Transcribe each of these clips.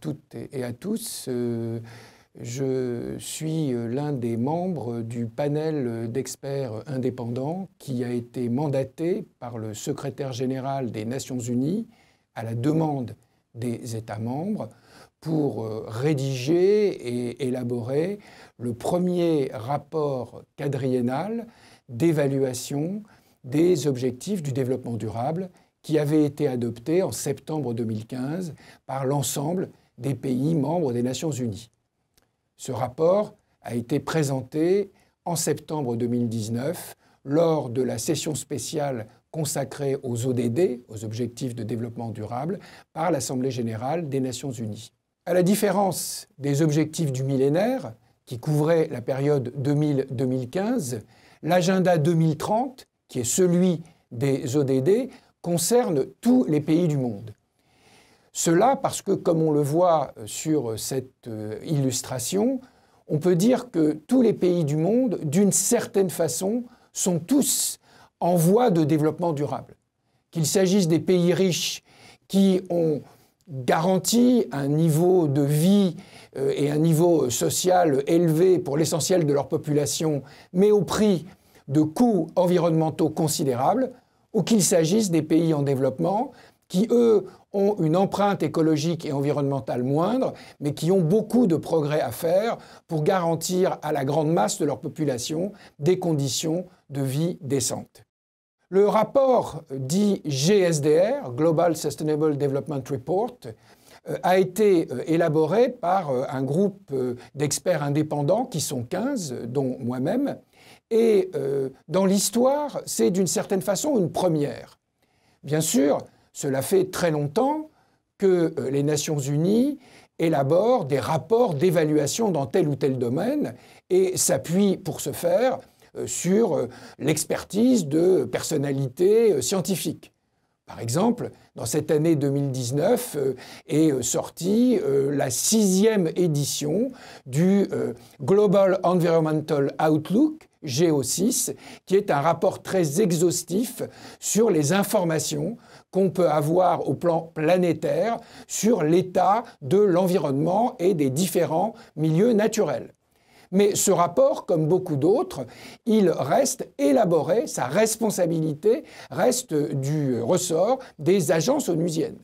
toutes et à tous. Euh, je suis euh, l'un des membres du panel d'experts indépendants qui a été mandaté par le secrétaire général des Nations Unies à la demande des États membres pour euh, rédiger et élaborer le premier rapport quadriennal d'évaluation des objectifs du développement durable qui avait été adopté en septembre 2015 par l'ensemble des pays membres des Nations Unies. Ce rapport a été présenté en septembre 2019 lors de la session spéciale consacrée aux ODD, aux Objectifs de développement durable, par l'Assemblée générale des Nations Unies. À la différence des objectifs du millénaire, qui couvraient la période 2000-2015, l'agenda 2030, qui est celui des ODD, concerne tous les pays du monde. Cela parce que, comme on le voit euh, sur euh, cette euh, illustration, on peut dire que tous les pays du monde, d'une certaine façon, sont tous en voie de développement durable. Qu'il s'agisse des pays riches qui ont garanti un niveau de vie et un niveau social élevé pour l'essentiel de leur population, mais au prix de coûts environnementaux considérables, ou qu'il s'agisse des pays en développement qui, eux, ont une empreinte écologique et environnementale moindre, mais qui ont beaucoup de progrès à faire pour garantir à la grande masse de leur population des conditions de vie décentes. Le rapport dit GSDR, Global Sustainable Development Report, euh, a été euh, élaboré par euh, un groupe d'experts indépendants qui sont 15, dont moi-même. Et dans l'histoire, c'est d'une certaine façon une première. Bien sûr, cela fait très longtemps que euh, les Nations Unies élaborent des rapports d'évaluation dans tel ou tel domaine et s'appuient pour ce faire euh, sur euh, l'expertise de personnalités scientifiques. Par exemple, dans cette année 2019 euh, est euh, sortie euh, la sixième édition du Global Environmental Outlook, GO6, qui est un rapport très exhaustif sur les informations qu'on peut avoir au plan planétaire sur l'état de l'environnement et des différents milieux naturels. Mais ce rapport, comme beaucoup d'autres, il reste élaboré, sa responsabilité reste du ressort des agences onusiennes.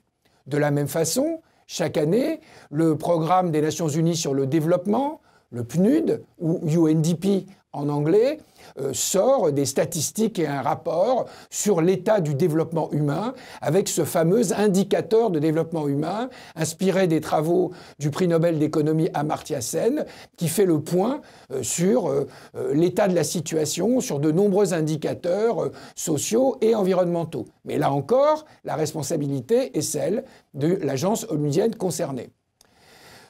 De la même façon, chaque année, le programme des Nations Unies sur le développement, le PNUD, ou UNDP en anglais, euh, sort des statistiques et un rapport sur l'état du développement humain avec ce fameux indicateur de développement humain inspiré des travaux du prix Nobel d'économie Amartya Sen qui fait le point euh, sur euh, l'état de la situation, sur de nombreux indicateurs sociaux et environnementaux. Mais là encore, la responsabilité est celle de l'agence onusienne concernée.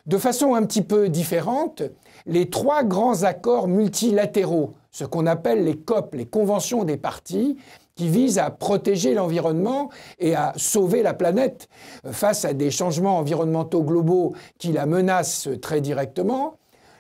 De façon un petit peu différente, les trois grands accords multilatéraux, ce qu'on appelle les COP, les conventions des parties, qui visent à protéger l'environnement et à sauver la planète euh, face à des changements environnementaux globaux qui la menacent très directement,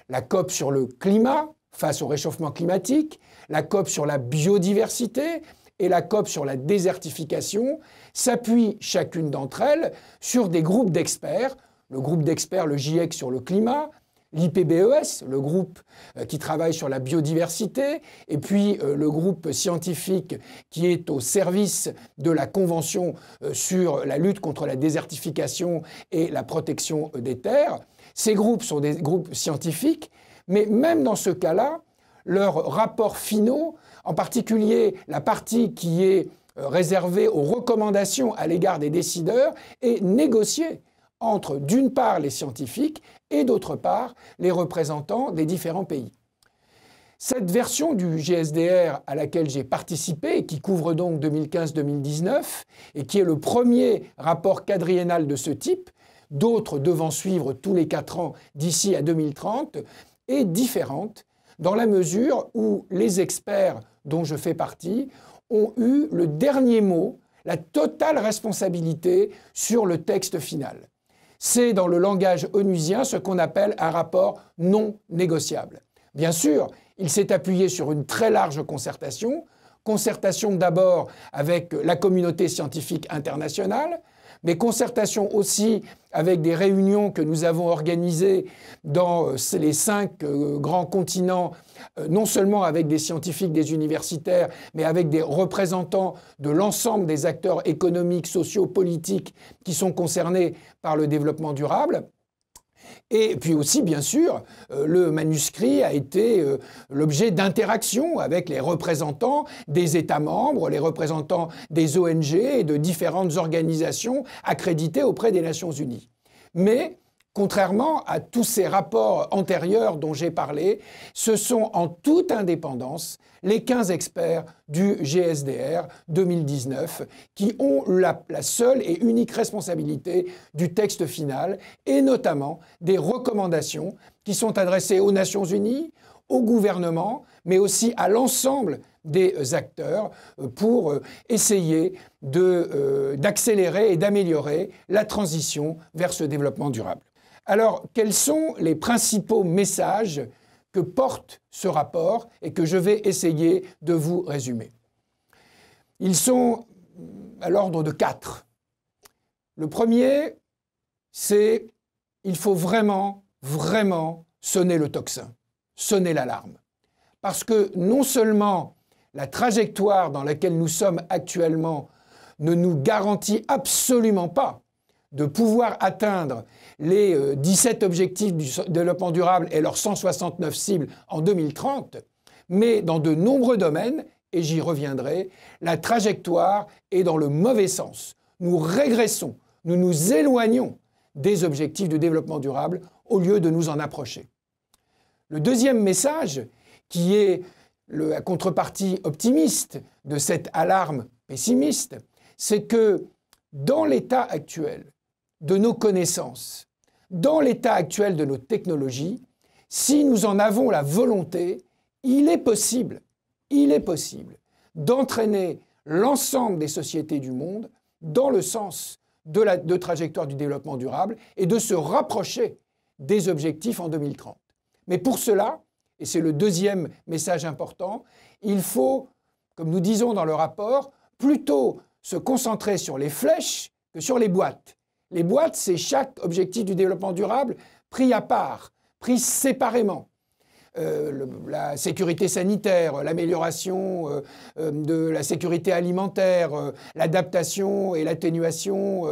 la COP sur le climat face au réchauffement climatique, la COP sur la biodiversité et la COP sur la désertification, s'appuient chacune d'entre elles sur des groupes d'experts le groupe d'experts, le GIEC sur le climat, l'IPBES, le groupe euh, qui travaille sur la biodiversité, et puis euh, le groupe scientifique qui est au service de la Convention euh, sur la lutte contre la désertification et la protection des terres. Ces groupes sont des groupes scientifiques, mais même dans ce cas-là, leurs rapports finaux, en particulier la partie qui est réservée aux recommandations à l'égard des décideurs, est négociée entre d'une part les scientifiques et d'autre part les représentants des différents pays. Cette version du GSDR à laquelle j'ai participé, qui couvre donc 2015-2019, et qui est le premier rapport quadriennal de ce type, d'autres devant suivre tous les quatre ans d'ici à 2030, est différente dans la mesure où les experts dont je fais partie ont eu le dernier mot, la totale responsabilité sur le texte final. C'est dans le langage onusien ce qu'on appelle un rapport non négociable. Bien sûr, il s'est appuyé sur une très large concertation, concertation d'abord avec la communauté scientifique internationale, mais concertation aussi avec des réunions que nous avons organisées dans euh, les cinq euh, grands continents, euh, non seulement avec des scientifiques, des universitaires, mais avec des représentants de l'ensemble des acteurs économiques, sociaux, politiques qui sont concernés par le développement durable. Et puis aussi, bien sûr, euh, le manuscrit a été euh, l'objet d'interactions avec les représentants des États membres, les représentants des ONG et de différentes organisations accréditées auprès des Nations Unies. Mais Contrairement à tous ces rapports antérieurs dont j'ai parlé, ce sont en toute indépendance les 15 experts du GSDR 2019 qui ont la, seule et unique responsabilité du texte final et notamment des recommandations qui sont adressées aux Nations Unies, au gouvernement, mais aussi à l'ensemble des euh, acteurs euh, pour euh, essayer d'accélérer et d'améliorer la transition vers ce développement durable. Alors, quels sont les principaux messages que porte ce rapport et que je vais essayer de vous résumer Ils sont à l'ordre de quatre. Le premier, c'est qu'il faut vraiment, vraiment sonner le toxin, sonner l'alarme. Parce que non seulement la trajectoire dans laquelle nous sommes actuellement ne nous garantit absolument pas de pouvoir atteindre les 17 euh, objectifs du développement durable et leurs 169 cibles en 2030, mais dans de nombreux domaines, et j'y reviendrai, la trajectoire est dans le mauvais sens. Nous régressons, nous nous éloignons des objectifs du développement durable au lieu de nous en approcher. Le deuxième message, qui est la contrepartie optimiste de cette alarme pessimiste, c'est que dans l'état actuel, de nos connaissances, dans l'état actuel de nos technologies, si nous en avons la volonté, il est possible, il est possible d'entraîner l'ensemble des sociétés du monde dans le sens de la de trajectoire du développement durable et de se rapprocher des objectifs en 2030. Mais pour cela, et c'est le deuxième message important, il faut, comme nous disons dans le rapport, plutôt se concentrer sur les flèches que sur les boîtes. Les boîtes, c'est chaque objectif du développement durable pris à part, pris séparément. Euh, la sécurité sanitaire, euh, l'amélioration euh, de la sécurité alimentaire, l'adaptation et l'atténuation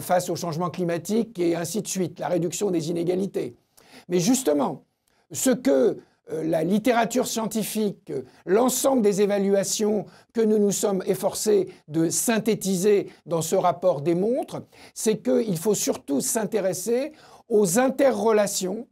face au changement climatique et ainsi de suite, la réduction des inégalités. Mais justement, ce que euh, la littérature scientifique, euh, l'ensemble des évaluations que nous nous sommes efforcés de synthétiser dans ce rapport démontre, c'est qu'il faut surtout s'intéresser aux interrelations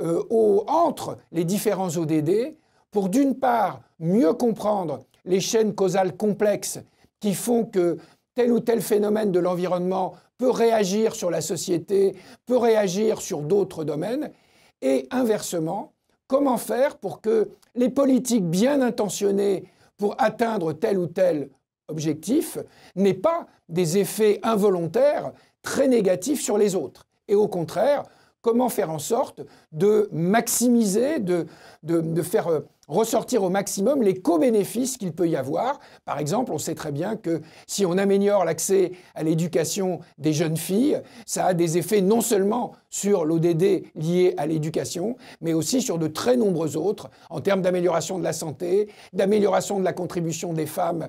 euh, entre les différents ODD pour d'une part mieux comprendre les chaînes causales complexes qui font que tel ou tel phénomène de l'environnement peut réagir sur la société, peut réagir sur d'autres domaines, et inversement, Comment faire pour que les politiques bien intentionnées pour atteindre tel ou tel objectif n'aient pas des effets involontaires très négatifs sur les autres Et au contraire, comment faire en sorte de maximiser, de, de, faire euh, ressortir au maximum les co-bénéfices qu'il peut y avoir. Par exemple, on sait très bien que si on améliore l'accès à l'éducation des jeunes filles, ça a des effets non seulement sur l'ODD lié à l'éducation, mais aussi sur de très nombreux autres en termes d'amélioration de la santé, d'amélioration de la contribution des femmes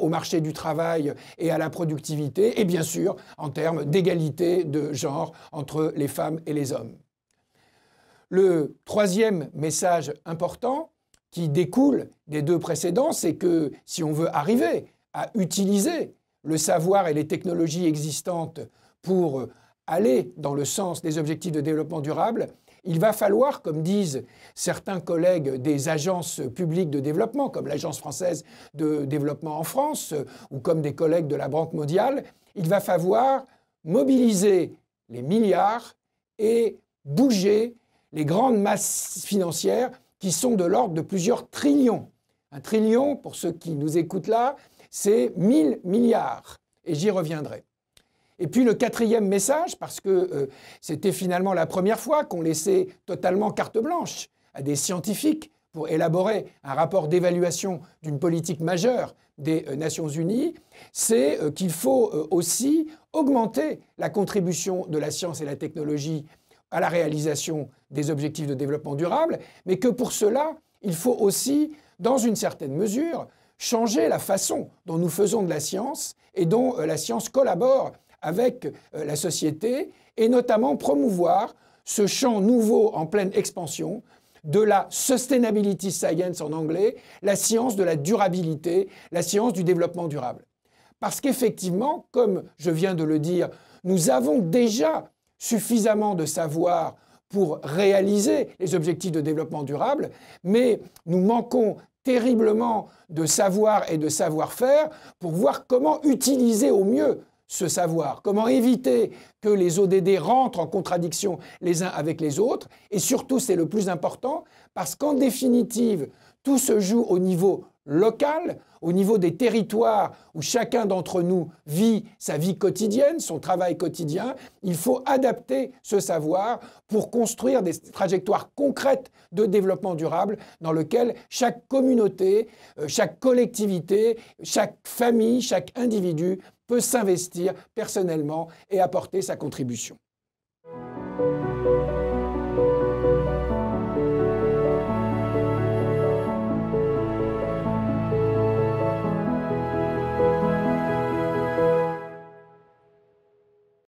au marché du travail et à la productivité, et bien sûr en termes d'égalité de genre entre les femmes et les hommes. Le troisième message important, découle des deux précédents, c'est que si on veut arriver à utiliser le savoir et les technologies existantes pour aller dans le sens des objectifs de développement durable, il va falloir, comme disent certains collègues des agences publiques de développement, comme l'Agence française de développement en France, ou comme des collègues de la Banque mondiale, il va falloir mobiliser les milliards et bouger les grandes masses financières qui sont de l'ordre de plusieurs trillions. Un trillion, pour ceux qui nous écoutent là, c'est 1000 milliards. Et j'y reviendrai. Et puis le quatrième message, parce que euh, c'était finalement la première fois qu'on laissait totalement carte blanche à des scientifiques pour élaborer un rapport d'évaluation d'une politique majeure des euh, Nations Unies, c'est euh, qu'il faut aussi augmenter la contribution de la science et la technologie à la réalisation des objectifs de développement durable, mais que pour cela, il faut aussi, dans une certaine mesure, changer la façon dont nous faisons de la science et dont euh, la science collabore avec euh, la société, et notamment promouvoir ce champ nouveau en pleine expansion de la sustainability science en anglais, la science de la durabilité, la science du développement durable. Parce qu'effectivement, comme je viens de le dire, nous avons déjà suffisamment de savoir pour réaliser les objectifs de développement durable, mais nous manquons terriblement de savoir et de savoir-faire pour voir comment utiliser au mieux ce savoir, comment éviter que les ODD rentrent en contradiction les uns avec les autres, et surtout c'est le plus important, parce qu'en définitive, tout se joue au niveau local, au niveau des territoires où chacun d'entre nous vit sa vie quotidienne, son travail quotidien, il faut adapter ce savoir pour construire des trajectoires concrètes de développement durable dans lequel chaque communauté, euh, chaque collectivité, chaque famille, chaque individu peut s'investir personnellement et apporter sa contribution.